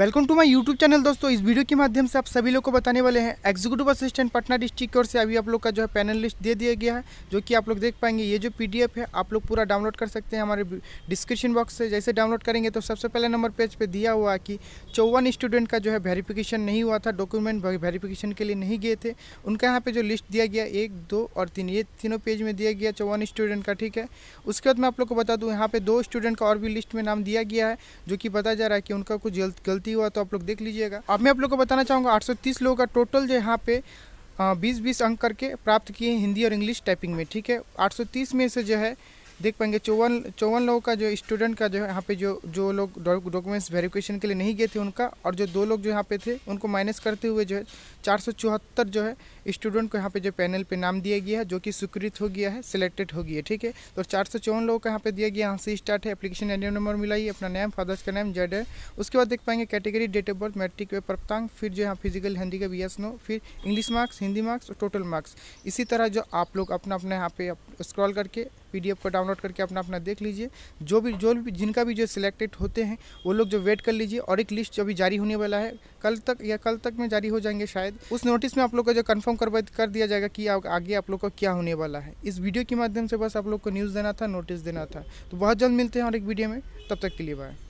welcome to my YouTube channel दोस्तों इस video के माध्यम से आप सभी लोग को बताने वाले हैं एग्जीक्यूटिव असिस्टेंट पटना डिस्ट्रिक्ट की ओर से अभी आप लोग का जो है पैनल लिस्ट दे दिया गया है जो कि आप लोग देख पाएंगे ये जो पीडीएफ है आप लोग पूरा डाउनलोड कर सकते हैं हमारे डिस्क्रिप्शन बॉक्स से जैसे डाउनलोड करेंगे तो सबसे पहले नंबर पेज पर पे दिया हुआ है कि चौवन स्टूडेंट का जो है वेरीफिकेशन नहीं हुआ था डॉक्यूमेंट वेरीफिकेशन के लिए नहीं गए थे उनका यहाँ पर जो लिस्ट दिया गया एक दो और तीन ये तीनों पेज में दिया गया चौवन स्टूडेंट का ठीक है उसके बाद मैं आप लोग को बता दूँ यहाँ पर दो स्टूडेंट का और भी लिस्ट में नाम दिया गया है जो कि बताया जा रहा है कि उनका कुछ गलती गलती हुआ तो आप लोग देख लीजिएगा अब मैं आप लोग को बताना चाहूँगा आठ लोगों का टोटल जो यहाँ पे बीस बीस अंक करके प्राप्त किए हिंदी और इंग्लिश टाइपिंग में ठीक है आठ में से जो है देख पाएंगे चौवन चौवन लोगों का जो स्टूडेंट का जो है यहाँ पे जो जो लोग डॉक्यूमेंट्स वेरिफिकेशन के लिए नहीं गए थे उनका और जो दो लोग जो यहाँ पे थे उनको माइनस करते हुए जो है चार जो है स्टूडेंट को यहाँ पे जो पैनल पे नाम दिया गया है जो कि स्वीकृत हो गया है सिलेक्टेड हो गया ठीक है तो चार लोगों का यहाँ पे दिया गया यहाँ से स्टार्ट है एप्लीकेशन एन नंबर मिलाइए अपना नेम फादर्स का नेम जेड है उसके बाद देख पाएंगे category date of birth matric वे प्राप्तांक फिर जो यहाँ फिजिकल हैंडी का नो फिर इंग्लिश मार्क्स हिंदी मार्क्स और टोटल मार्क्स इसी तरह जो आप लोग अपना अपना यहाँ पे स्क्रॉल करके पीडीएफ को डाउनलोड करके अपना अपना देख लीजिए जो भी जो भी जिनका भी जो सिलेक्टेड होते हैं वो लोग जो वेट कर लीजिए और एक लिस्ट जो भी जारी होने वाला है कल तक या कल तक में जारी हो जाएंगे शायद उस नोटिस में आप लोग को जो कन्फर्म कर कर दिया जाएगा कि आगे आप लोग का क्या होने वाला है इस वीडियो के माध्यम से बस आप लोग को न्यूज़ देना था नोटिस देना था तो बहुत जल्द मिलते हैं और एक वीडियो में तब तक के लिए बाय